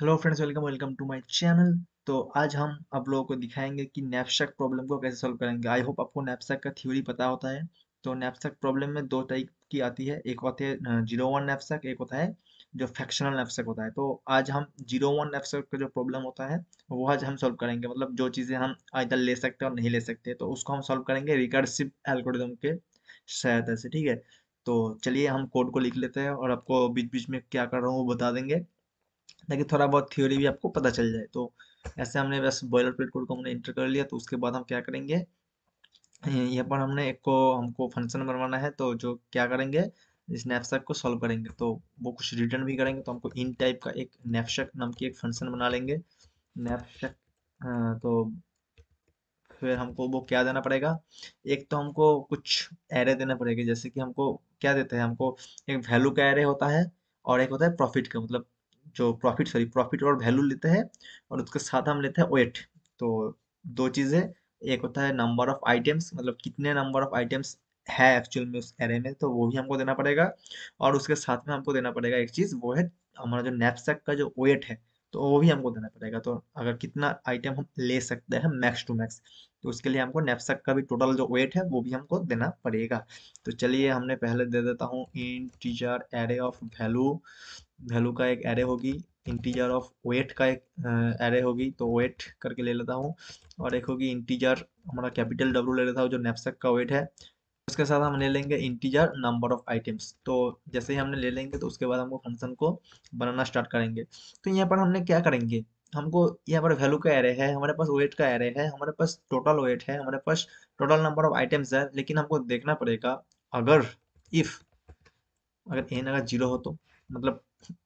Hello friends welcome welcome to my channel तो आज हम आप लोगों को दिखाएंगे कि नेपसक प्रॉब्लम को कैसे सॉल्व करेंगे आई होप आपको नेपसक का थ्योरी पता होता है तो नेपसक प्रॉब्लम में दो टाइप की आती है एक होती है जीरो वन नेपसक एक होता है जो फैक्शनल नेपसक होता है तो आज हम जीरो वन नेपसक का जो प्रॉब्लम होता है वो आज हम सॉल्व करेंगे मतलब जो चीज़ें हम आइदर ले सकते हैं और नहीं ले सकते तो उसको हम सॉल्व करेंगे रिकर्सिव एल्गोरिदम के सहायता से ठीक है तो चलिए हम कोड को लिख लेते हैं और आपको बीच बीच में क्या कर रहा हूँ वो बता देंगे ताकि थोड़ा बहुत थ्योरी भी आपको पता चल जाए तो ऐसे हमने बस बॉयलर प्लेट कोड को हमने इंटर कर लिया तो उसके बाद हम क्या करेंगे यहाँ पर हमने एक को हमको फंक्शन बनवाना है तो जो क्या करेंगे इस स्नैपशॉट को सॉल्व करेंगे तो वो कुछ रिटर्न भी करेंगे तो हमको इन टाइप का एक नैपशक नाम की एक फंक्शन बना लेंगे नैपशक तो फिर हमको वो क्या देना पड़ेगा एक तो हमको कुछ एरे देना पड़ेगा जैसे कि हमको क्या देते हैं हमको एक वैल्यू का एरे होता है और एक होता है प्रॉफिट का मतलब जो प्रॉफिट सॉरी प्रॉफिट और वैल्यू लेते हैं और उसके साथ हम लेते हैं वेट तो दो चीज़ें एक होता है नंबर ऑफ आइटम्स मतलब कितने नंबर ऑफ आइटम्स है एक्चुअल में उस एरे में तो वो भी हमको देना पड़ेगा और उसके साथ में हमको देना पड़ेगा एक चीज़ वो है हमारा जो नैपसेक का जो वेट है तो वो भी हमको देना पड़ेगा तो अगर कितना आइटम हम ले सकते हैं मैक्स टू मैक्स तो उसके लिए हमको नेपसक का भी टोटल जो वेट है वो भी हमको देना पड़ेगा तो चलिए हमने पहले दे देता हूँ integer array of value value का एक एरे होगी इंटीजर ऑफ वेट का एक एरे होगी तो वेट करके ले लेता हूँ और एक होगी इंटीजर हमारा कैपिटल डब्ल्यू ले लेता हूँ जो नेपसेक का वेट है उसके साथ हम ले लेंगे इंटीजर नंबर ऑफ आइटम्स तो जैसे ही हमने ले लेंगे तो उसके बाद हमको फंक्शन को बनाना स्टार्ट करेंगे तो यहाँ पर हमने क्या करेंगे हमको यहाँ पर वैल्यू का एरे है हमारे पास वेट का एरे है हमारे पास टोटल वेट है हमारे पास टोटल नंबर ऑफ आइटम्स है लेकिन हमको देखना पड़ेगा अगर इफ अगर एन अगर जीरो हो तो मतलब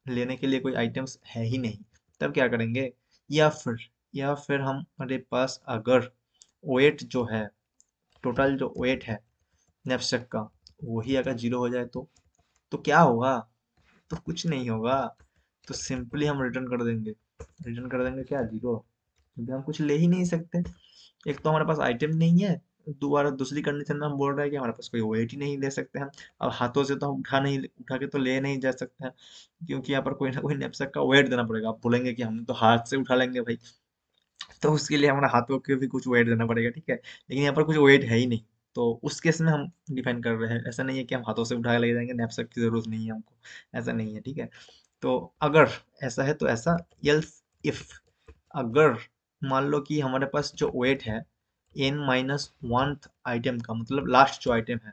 लेने के लिए कोई आइटम्स है ही नहीं तब क्या करेंगे या फिर या फिर हमारे पास अगर वेट जो है टोटल जो वेट है नेपसेक का वही अगर जीरो हो जाए तो तो क्या होगा तो कुछ नहीं होगा तो सिंपली हम रिटर्न कर देंगे रिटर्न कर देंगे क्या जीरो क्योंकि हम कुछ ले ही नहीं सकते एक तो हमारे पास आइटम नहीं है दोबारा दूसरी कंडीशन में हम बोल रहे हैं कि हमारे पास कोई वेट ही नहीं ले सकते हैं अब हाथों से तो हम उठा नहीं उठा के तो ले नहीं जा सकते हैं क्योंकि यहाँ पर कोई ना कोई नेपसक का वेट देना पड़ेगा आप बोलेंगे कि हम तो हाथ से उठा लेंगे भाई तो उसके लिए हमारे हाथों को भी कुछ वेट देना पड़ेगा ठीक है लेकिन यहाँ पर कुछ वेट है ही नहीं तो उस केस में हम डिपेंड कर रहे हैं ऐसा नहीं है कि हम हाथों से उठा ले जाएंगे नेपसक की जरूरत नहीं है हमको ऐसा नहीं है ठीक है तो अगर ऐसा है तो ऐसा यल्स इफ अगर मान लो कि हमारे पास जो वेट है एन माइनस वन आइटम का मतलब लास्ट जो आइटम है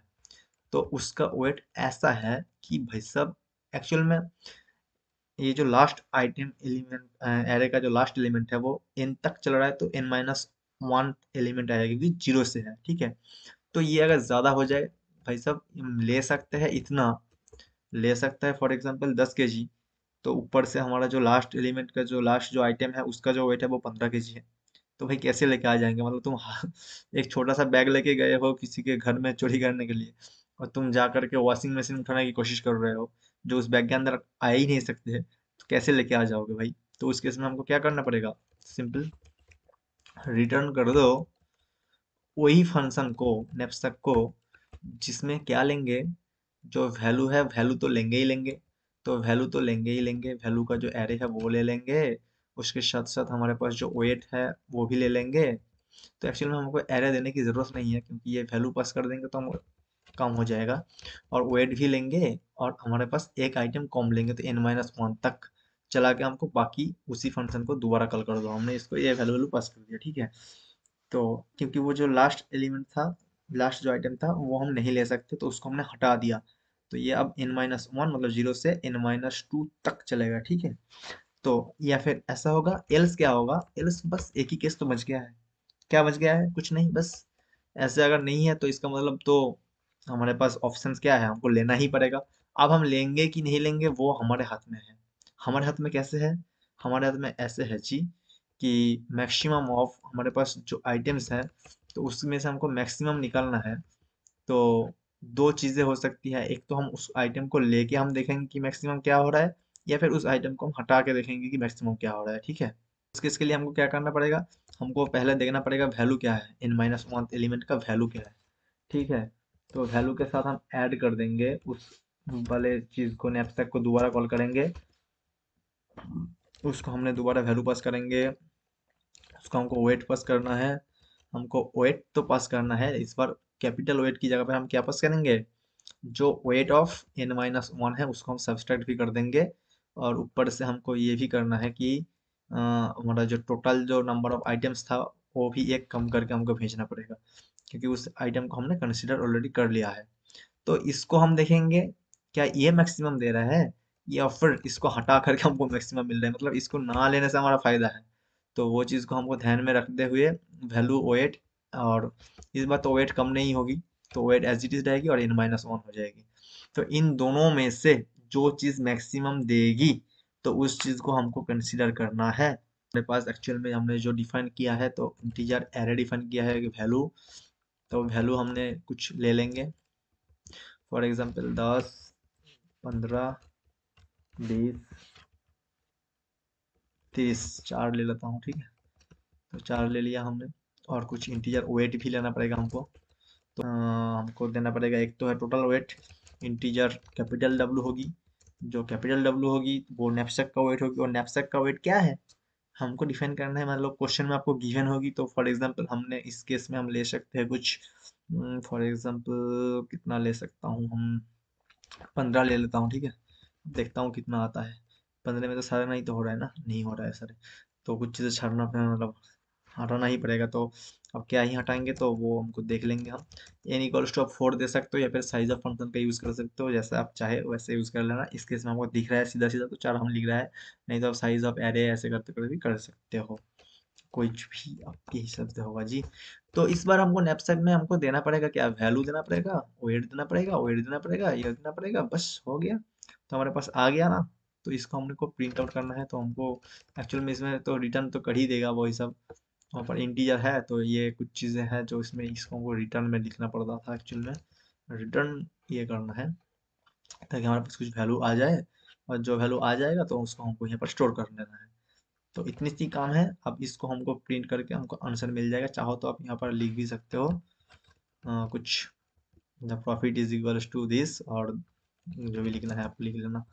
तो उसका वेट ऐसा है कि भाई सब एक्चुअल में ये जो लास्ट आइटम एलिमेंट एरे का जो लास्ट एलिमेंट है वो एन तक चल रहा है तो एन माइनस वन एलिमेंट आएगा क्योंकि जीरो से है ठीक है तो ये अगर ज़्यादा हो जाए भाई सब ले सकते हैं इतना ले सकता है फॉर एग्जाम्पल दस के जी तो ऊपर से हमारा जो लास्ट एलिमेंट का जो लास्ट जो आइटम है उसका जो वेट है वो पंद्रह के जी है तो भाई कैसे लेके आ जाएंगे मतलब तुम एक छोटा सा बैग लेके गए हो किसी के घर में चोरी करने के लिए और तुम जा करके वॉशिंग मशीन उठाने की कोशिश कर रहे हो जो उस बैग के अंदर आ ही नहीं सकते तो कैसे लेके आ जाओगे भाई तो उस केस में हमको क्या करना पड़ेगा सिंपल रिटर्न कर दो वही फंक्शन को नेपस्टक को जिसमें क्या लेंगे जो वैल्यू है वैल्यू तो लेंगे ही लेंगे तो वैल्यू तो लेंगे ही लेंगे वैल्यू का जो एरे है वो ले लेंगे उसके साथ साथ हमारे पास जो वेट है वो भी ले लेंगे तो एक्चुअल में हमको एरे देने की ज़रूरत नहीं है क्योंकि ये वैल्यू पास कर देंगे तो हम कम हो जाएगा और वेट भी लेंगे और हमारे पास एक आइटम कम लेंगे तो एन माइनस वन तक चला के हमको बाकी उसी फंक्शन को दोबारा कल कर दो हमने इसको ये वैल्यू वैल्यू पास कर दिया ठीक है तो क्योंकि वो जो लास्ट एलिमेंट था लास्ट जो आइटम था वो हम नहीं ले सकते तो उसको हमने हटा दिया तो ये अब एन माइनस वन मतलब जीरो से एन माइनस टू तक चलेगा ठीक है तो या फिर ऐसा होगा एल्स क्या होगा एल्स बस एक ही केस तो बच गया है क्या बच गया है कुछ नहीं बस ऐसे अगर नहीं है तो इसका मतलब तो हमारे पास ऑप्शंस क्या है हमको लेना ही पड़ेगा अब हम लेंगे कि नहीं लेंगे वो हमारे हाथ में है हमारे हाथ में कैसे है हमारे हाथ में ऐसे है जी कि मैक्सिमम ऑफ हमारे पास जो आइटम्स हैं तो उसमें से हमको मैक्सिमम निकालना है तो दो चीज़ें हो सकती है एक तो हम उस आइटम को लेके हम देखेंगे कि मैक्सिमम क्या हो रहा है या फिर उस आइटम को हम हटा के देखेंगे कि मैक्सिमम क्या हो रहा है ठीक है इसके इसके लिए हमको क्या करना पड़ेगा हमको पहले देखना पड़ेगा वैल्यू क्या है इन माइनस वन एलिमेंट का वैल्यू क्या है ठीक है तो वैल्यू के साथ हम ऐड कर देंगे उस वाले चीज़ को नैपसेक को दोबारा कॉल करेंगे उसको हमने दोबारा वैल्यू पास करेंगे उसको हमको वेट पास करना है हमको वेट तो पास करना है इस बार कैपिटल वेट की जगह पर हम क्या पास करेंगे जो weight of N minus one है उसको हम सब्सट्रैक्ट भी कर देंगे और ऊपर से हमको ये भी करना है कि हमारा जो टोटल जो नंबर ऑफ आइटम्स था वो भी एक कम करके हमको भेजना पड़ेगा क्योंकि उस आइटम को हमने कंसिडर ऑलरेडी कर लिया है तो इसको हम देखेंगे क्या ये मैक्सिमम दे रहा है या फिर इसको हटा करके हमको मैक्सिमम मिल रहा है मतलब इसको ना लेने से हमारा फ़ायदा है तो वो चीज़ को हमको ध्यान में रखते हुए वैल्यू वेट और इस बार तो वेट कम नहीं होगी तो वेट एज इट इज़ रहेगी और एन माइनस वन हो जाएगी तो इन दोनों में से जो चीज़ मैक्सिमम देगी तो उस चीज़ को हमको कंसिडर करना है हमारे पास एक्चुअल में हमने जो डिफाइन किया है तो इंटीजर एरे डिफाइन किया है वैल्यू तो वैल्यू हमने कुछ ले लेंगे फॉर एग्जाम्पल दस पंद्रह बीस तीस चार ले लेता हूँ ठीक है तो चार ले लिया हमने और कुछ इंटीजर वेट भी लेना पड़ेगा हमको तो आ, हाँ, हमको देना पड़ेगा एक तो है total weight integer capital W होगी जो कैपिटल डब्ल्यू होगी वो नेपसेक का वेट होगी और नेपसेक का वेट क्या है हमको डिफाइन करना है मतलब क्वेश्चन में आपको गिवन होगी तो फॉर एग्जांपल हमने इस केस में हम ले सकते हैं कुछ फॉर हम्म, एग्जांपल कितना ले सकता हूँ हम पंद्रह ले लेता हूँ ठीक है देखता हूँ कितना आता है पंद्रह में तो सारा नहीं तो हो रहा है ना नहीं हो रहा है सर तो कुछ चीज़ें छाड़ना मतलब हटाना ही पड़ेगा तो अब क्या ही हटाएंगे तो वो हमको देख लेंगे हम एन इक्वल टू आप फोर दे सकते हो या फिर साइज ऑफ फंक्शन का यूज़ कर सकते हो जैसे आप चाहे वैसे यूज़ कर लेना इस केस में हमको दिख रहा है सीधा सीधा तो चार हम लिख रहा है नहीं तो आप साइज ऑफ एरे ऐसे करते करते भी कर सकते हो कोई भी आपके हिसाब से होगा जी तो इस बार हमको नेपसेक में हमको देना पड़ेगा क्या वैल्यू देना पड़ेगा वेट देना पड़ेगा वेट देना पड़ेगा ये देना पड़ेगा बस हो गया तो हमारे पास आ गया ना तो इसको हमने को प्रिंट आउट करना है तो हमको एक्चुअल में इसमें तो रिटर्न तो कर ही देगा वो ही सब वहाँ पर इंटीजर हाँ। है तो ये कुछ चीज़ें हैं जो इसमें इसको हमको रिटर्न में लिखना पड़ता था एक्चुअल में रिटर्न ये करना है ताकि हमारे पास कुछ वैल्यू आ जाए और जो वैल्यू आ जाएगा तो उसको हमको यहाँ पर स्टोर कर लेना है तो इतनी सी काम है अब इसको हमको प्रिंट करके हमको आंसर मिल जाएगा चाहो तो आप यहाँ पर लिख भी सकते हो आ, कुछ the profit is equals to this और जो भी लिखना है आप लिख लेना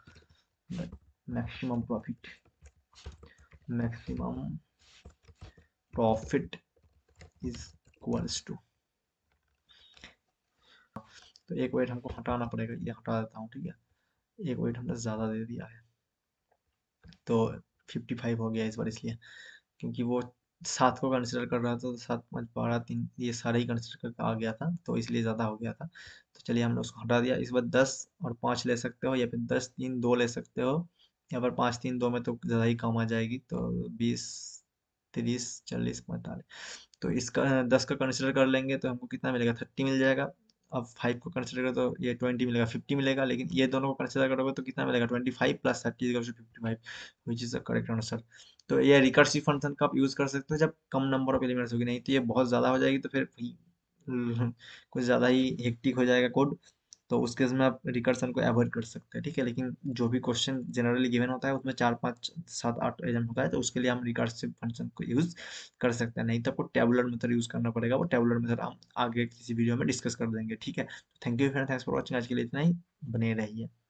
maximum profit maximum profit is equals to तो एक वेट हमको हटाना पड़ेगा ये हटा देता हूँ ठीक है एक वेट हमने ज़्यादा दे दिया है तो 55 हो गया इस बार इसलिए क्योंकि वो सात को कंसिडर कर रहा था तो सात पाँच बारह तीन ये सारे ही कंसिडर करके आ गया था तो इसलिए ज़्यादा हो गया था तो चलिए हमने उसको हटा दिया इस बार दस और पाँच ले सकते हो या फिर दस तीन दो ले सकते हो या फिर पाँच तीन दो में तो ज़्यादा ही कम आ जाएगी तो बीस तीस चालीस पैंतालीस तो इसका दस का कंसिडर कर लेंगे तो हमको कितना मिलेगा थर्टी मिल जाएगा अब फाइव को कंसिडर करो तो ये ट्वेंटी मिलेगा फिफ्टी मिलेगा लेकिन ये दोनों को कंसिडर करोगे तो कितना मिलेगा twenty five plus thirty fifty five which is a correct answer तो ये रिकर्सिव फंक्शन का आप यूज़ कर सकते हो जब कम नंबर ऑफ एलिमेंट्स होगी नहीं तो ये बहुत ज़्यादा हो जाएगी तो फिर कुछ ज़्यादा ही हेक्टिक हो जाएगा कोड तो उस केस में आप रिकर्सन को अवॉइड कर सकते हैं ठीक है लेकिन जो भी क्वेश्चन जनरली गिवन होता है उसमें चार पाँच सात आठ एजन होता है तो उसके लिए हम रिकर्सिव फंक्शन को यूज़ कर सकते हैं नहीं तो आपको टेबुलर मेथड यूज़ करना पड़ेगा वो टेबुलर मेथड हम आगे किसी वीडियो में डिस्कस कर देंगे ठीक है thank you friend thanks for watching आज के लिए इतना ही बने रहिए